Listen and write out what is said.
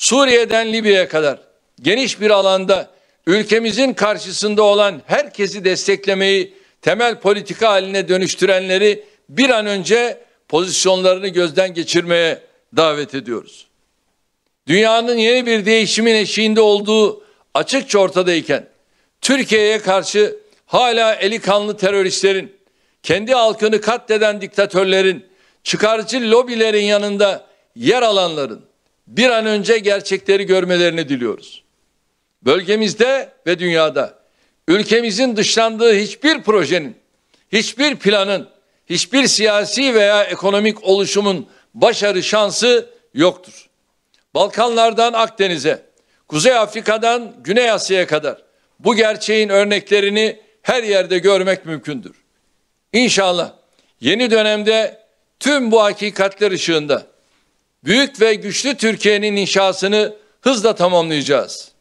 Suriye'den Libya'ya kadar geniş bir alanda ülkemizin karşısında olan herkesi desteklemeyi temel politika haline dönüştürenleri bir an önce pozisyonlarını gözden geçirmeye davet ediyoruz. Dünyanın yeni bir değişimin eşiğinde olduğu açıkça ortadayken Türkiye'ye karşı hala eli kanlı teröristlerin, kendi halkını katleden diktatörlerin, çıkarcı lobilerin yanında yer alanların bir an önce gerçekleri görmelerini diliyoruz. Bölgemizde ve dünyada ülkemizin dışlandığı hiçbir projenin, hiçbir planın, hiçbir siyasi veya ekonomik oluşumun başarı şansı yoktur. Balkanlardan Akdeniz'e, Kuzey Afrika'dan Güney Asya'ya kadar bu gerçeğin örneklerini her yerde görmek mümkündür. İnşallah yeni dönemde tüm bu hakikatler ışığında büyük ve güçlü Türkiye'nin inşasını hızla tamamlayacağız.